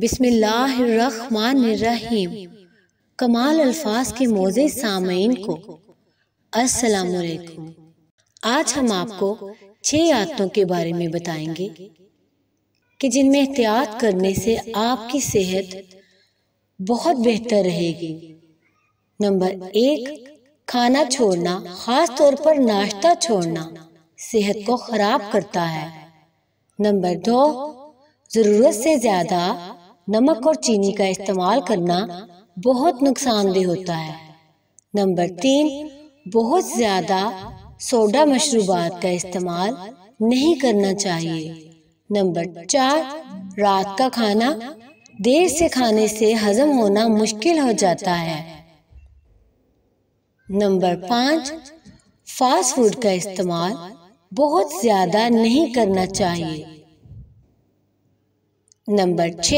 बिस्मिल्लाहिर्रहमानिर्रहीम कमाल अल्फाज के मोज़े सामीन को अस्सलामुअलैकुम आज हम आपको छह आदतों के बारे में बताएंगे कि जिनमें एहतियात करने से आपकी सेहत बहुत बेहतर रहेगी नंबर एक खाना छोड़ना ख़ास तौर पर नाश्ता छोड़ना सेहत को ख़राब करता है नंबर दो ज़रूरत से ज़्यादा नमक और चीनी का इस्तेमाल करना बहुत नुकसानदेह होता है नंबर तीन बहुत ज़्यादा सोडा मशरूबात का इस्तेमाल नहीं करना चाहिए नंबर चार रात का खाना देर से खाने से हजम होना मुश्किल हो जाता है नंबर पाँच फास्ट फूड का इस्तेमाल बहुत ज़्यादा नहीं करना चाहिए नंबर छ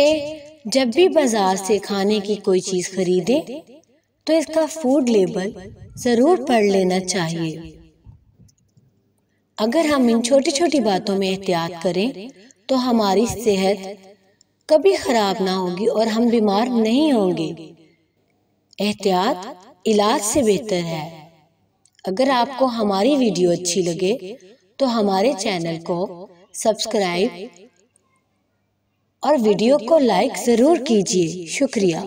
जब भी बाजार से खाने की कोई चीज़ खरीदें तो इसका फूड लेबल ज़रूर पढ़ लेना चाहिए अगर हम इन छोटी छोटी बातों में एहतियात करें तो, तो हमारी सेहत कभी ख़राब ना होगी और हम बीमार नहीं होंगे एहतियात इलाज से बेहतर है अगर आपको हमारी वीडियो अच्छी लगे तो, तो हमारे चैनल को सब्सक्राइब और वीडियो को लाइक ज़रूर कीजिए शुक्रिया